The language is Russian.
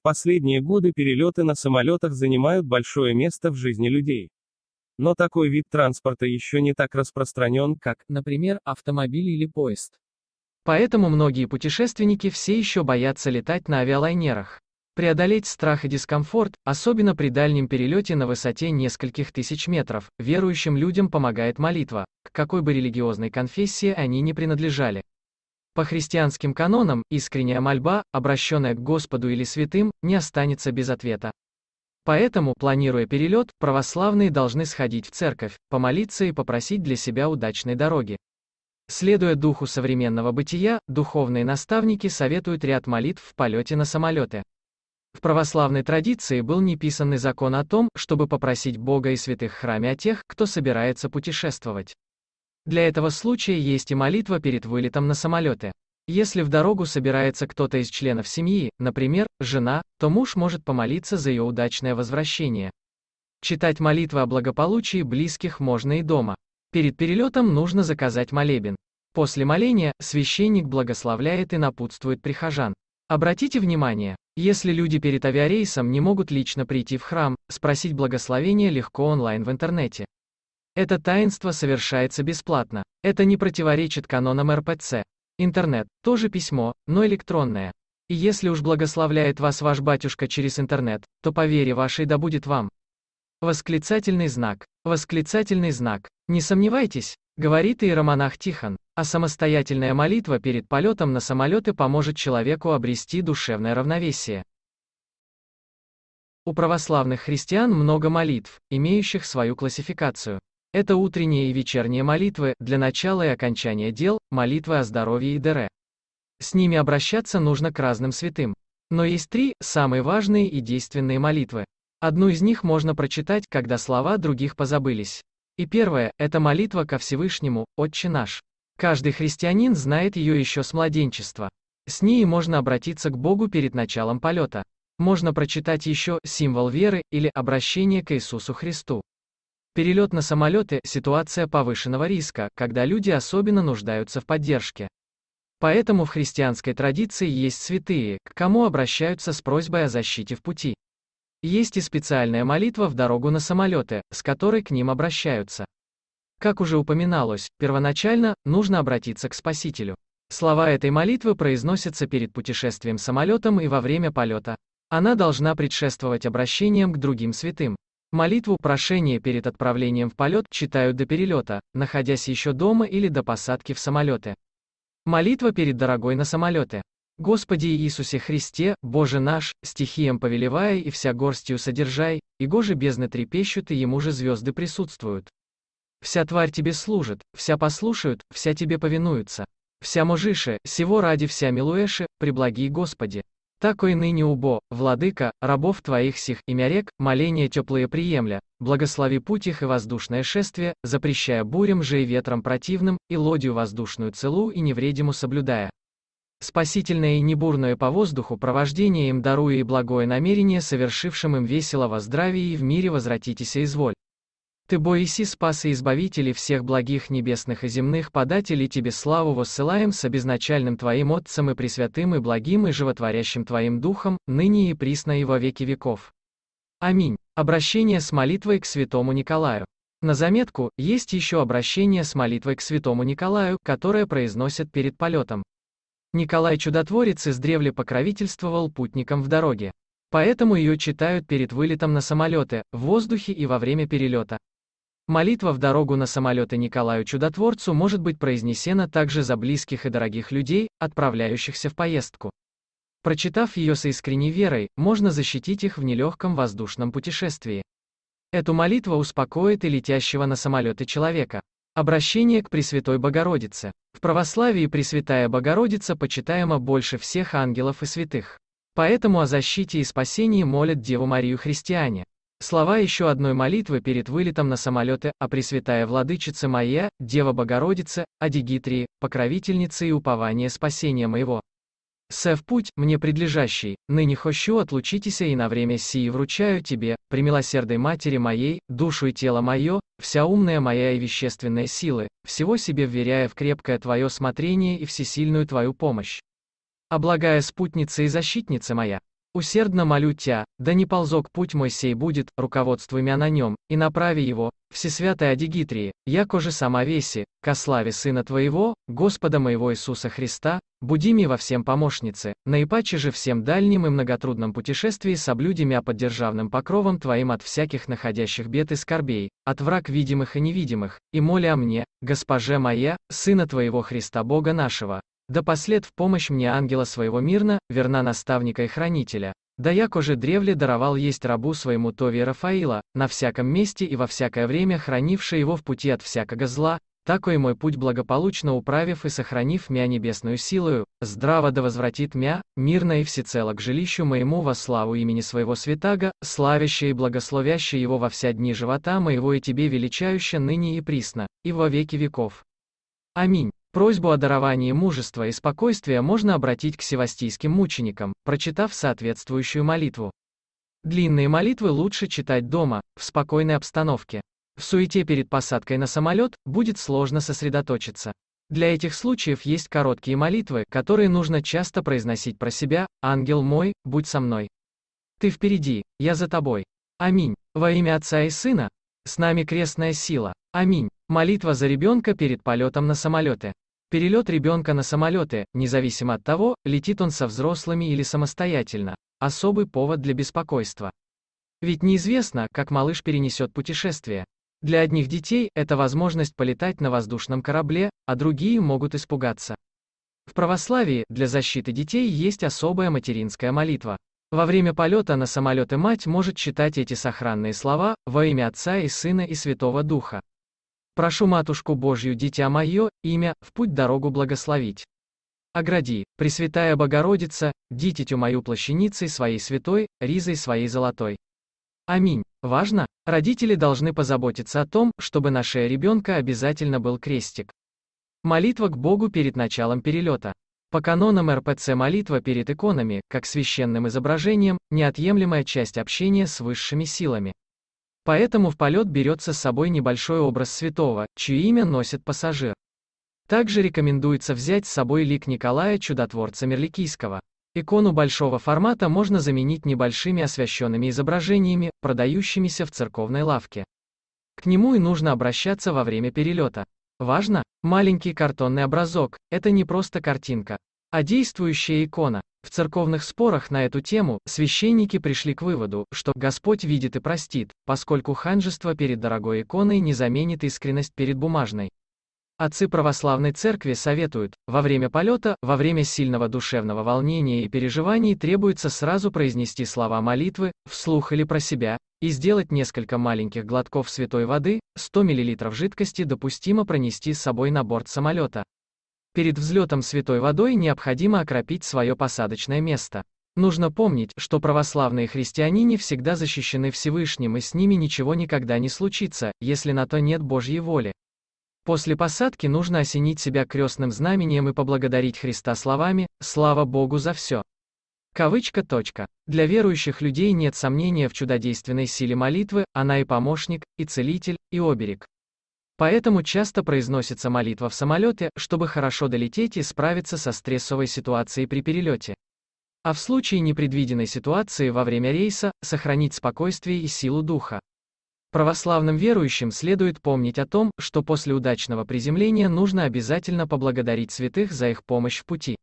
В последние годы перелеты на самолетах занимают большое место в жизни людей. Но такой вид транспорта еще не так распространен, как, например, автомобиль или поезд. Поэтому многие путешественники все еще боятся летать на авиалайнерах. Преодолеть страх и дискомфорт, особенно при дальнем перелете на высоте нескольких тысяч метров, верующим людям помогает молитва, к какой бы религиозной конфессии они не принадлежали. По христианским канонам, искренняя мольба, обращенная к Господу или святым, не останется без ответа. Поэтому, планируя перелет, православные должны сходить в церковь, помолиться и попросить для себя удачной дороги. Следуя духу современного бытия, духовные наставники советуют ряд молитв в полете на самолеты. В православной традиции был неписанный закон о том, чтобы попросить Бога и святых храме о тех, кто собирается путешествовать. Для этого случая есть и молитва перед вылетом на самолеты. Если в дорогу собирается кто-то из членов семьи, например, жена, то муж может помолиться за ее удачное возвращение. Читать молитвы о благополучии близких можно и дома. Перед перелетом нужно заказать молебен. После моления священник благословляет и напутствует прихожан. Обратите внимание, если люди перед авиарейсом не могут лично прийти в храм, спросить благословения легко онлайн в интернете. Это таинство совершается бесплатно. Это не противоречит канонам РПЦ. Интернет – тоже письмо, но электронное. И если уж благословляет вас ваш батюшка через интернет, то по вере вашей да будет вам. Восклицательный знак. Восклицательный знак. Не сомневайтесь, говорит иеромонах Тихон, а самостоятельная молитва перед полетом на самолеты поможет человеку обрести душевное равновесие. У православных христиан много молитв, имеющих свою классификацию. Это утренние и вечерние молитвы, для начала и окончания дел, молитвы о здоровье и ДР. С ними обращаться нужно к разным святым. Но есть три, самые важные и действенные молитвы. Одну из них можно прочитать, когда слова других позабылись. И первое – это молитва ко Всевышнему, Отче наш. Каждый христианин знает ее еще с младенчества. С ней можно обратиться к Богу перед началом полета. Можно прочитать еще «Символ веры» или «Обращение к Иисусу Христу». Перелет на самолеты – ситуация повышенного риска, когда люди особенно нуждаются в поддержке. Поэтому в христианской традиции есть святые, к кому обращаются с просьбой о защите в пути. Есть и специальная молитва в дорогу на самолеты, с которой к ним обращаются. Как уже упоминалось, первоначально нужно обратиться к Спасителю. Слова этой молитвы произносятся перед путешествием самолетом и во время полета. Она должна предшествовать обращениям к другим святым. Молитву прошения перед отправлением в полет читают до перелета, находясь еще дома или до посадки в самолеты. Молитва перед дорогой на самолеты. Господи Иисусе Христе, Боже наш, стихием повелевая и вся горстью содержай, и гоже бездны трепещут и ему же звезды присутствуют. Вся тварь тебе служит, вся послушают, вся тебе повинуются, Вся мужише, сего ради вся милуеше, преблаги Господи. Тако и ныне убо, владыка, рабов твоих сих, имя рек, моления теплые приемля, благослови путь их и воздушное шествие, запрещая бурям же и ветрам противным, и лодью воздушную целу и невредиму соблюдая. Спасительное и небурное по воздуху провождение им даруя и благое намерение совершившим им веселого здравия и в мире возвратитесь и изволь. Ты, Боиси, спас и избавители всех благих небесных и земных, подателей тебе славу воссылаем воссылаемся безначальным Твоим Отцем и Пресвятым и Благим и Животворящим Твоим Духом, ныне и присно и во веки веков. Аминь. Обращение с молитвой к святому Николаю. На заметку, есть еще обращение с молитвой к святому Николаю, которое произносят перед полетом. Николай Чудотворец издревле покровительствовал путникам в дороге. Поэтому ее читают перед вылетом на самолеты, в воздухе и во время перелета. Молитва в дорогу на самолеты Николаю Чудотворцу может быть произнесена также за близких и дорогих людей, отправляющихся в поездку. Прочитав ее со искренней верой, можно защитить их в нелегком воздушном путешествии. Эту молитву успокоит и летящего на самолеты человека. Обращение к Пресвятой Богородице. В православии Пресвятая Богородица почитаема больше всех ангелов и святых. Поэтому о защите и спасении молят Деву Марию христиане. Слова еще одной молитвы перед вылетом на самолеты «О Пресвятая Владычица моя, Дева Богородица, о Дигитрии, покровительнице и упование спасения моего». Сев путь, мне предлежащий, ныне хочу отлучитеся и на время сии вручаю тебе, премилосердой матери моей, душу и тело мое, вся умная моя и вещественная силы, всего себе вверяя в крепкое твое смотрение и всесильную твою помощь. Облагая спутница и защитница моя. Усердно молю тебя, да не ползок путь мой сей будет, руководствуй меня на нем, и направи его, всесвятой Адигитрии, яко же сама веси, ко славе Сына Твоего, Господа моего Иисуса Христа, буди ми во всем помощнице, наипаче же всем дальним и многотрудном путешествии соблюди мя а под державным покровом Твоим от всяких находящих бед и скорбей, от враг видимых и невидимых, и моля мне, Госпоже моя, Сына Твоего Христа Бога нашего, да послед в помощь мне ангела своего мирно, верна наставника и хранителя. Да якоже древле даровал есть рабу своему Тови Рафаила, на всяком месте и во всякое время хранивший его в пути от всякого зла, такой мой путь благополучно управив и сохранив мя небесную силою, здраво да возвратит мя, мирно и всецело к жилищу моему во славу имени своего святаго, славящее и благословяще его во вся дни живота моего и тебе величающе ныне и присно, и во веки веков. Аминь. Просьбу о даровании мужества и спокойствия можно обратить к севастийским мученикам, прочитав соответствующую молитву. Длинные молитвы лучше читать дома, в спокойной обстановке. В суете перед посадкой на самолет будет сложно сосредоточиться. Для этих случаев есть короткие молитвы, которые нужно часто произносить про себя «Ангел мой, будь со мной». Ты впереди, я за тобой. Аминь. Во имя Отца и Сына, с нами крестная сила. Аминь. Молитва за ребенка перед полетом на самолете. Перелет ребенка на самолеты, независимо от того, летит он со взрослыми или самостоятельно, особый повод для беспокойства. Ведь неизвестно, как малыш перенесет путешествие. Для одних детей это возможность полетать на воздушном корабле, а другие могут испугаться. В православии для защиты детей есть особая материнская молитва. Во время полета на самолеты мать может читать эти сохранные слова во имя Отца и Сына и Святого Духа. Прошу Матушку Божью, Дитя Мое, имя, в путь дорогу благословить. Огради, Пресвятая Богородица, дитятю мою плащаницей своей святой, ризой своей золотой. Аминь. Важно, родители должны позаботиться о том, чтобы на шее ребенка обязательно был крестик. Молитва к Богу перед началом перелета. По канонам РПЦ молитва перед иконами, как священным изображением, неотъемлемая часть общения с высшими силами. Поэтому в полет берется с собой небольшой образ святого, чье имя носит пассажир. Также рекомендуется взять с собой лик Николая Чудотворца Мерликийского. Икону большого формата можно заменить небольшими освященными изображениями, продающимися в церковной лавке. К нему и нужно обращаться во время перелета. Важно, маленький картонный образок – это не просто картинка, а действующая икона. В церковных спорах на эту тему священники пришли к выводу, что Господь видит и простит, поскольку ханжество перед дорогой иконой не заменит искренность перед бумажной. Отцы православной церкви советуют, во время полета, во время сильного душевного волнения и переживаний требуется сразу произнести слова молитвы, вслух или про себя, и сделать несколько маленьких глотков святой воды, 100 мл жидкости допустимо пронести с собой на борт самолета. Перед взлетом святой водой необходимо окропить свое посадочное место. Нужно помнить, что православные христиане не всегда защищены Всевышним и с ними ничего никогда не случится, если на то нет Божьей воли. После посадки нужно осенить себя крестным знамением и поблагодарить Христа словами «Слава Богу за все». Кавычка точка. Для верующих людей нет сомнения в чудодейственной силе молитвы, она и помощник, и целитель, и оберег. Поэтому часто произносится молитва в самолете, чтобы хорошо долететь и справиться со стрессовой ситуацией при перелете. А в случае непредвиденной ситуации во время рейса, сохранить спокойствие и силу духа. Православным верующим следует помнить о том, что после удачного приземления нужно обязательно поблагодарить святых за их помощь в пути.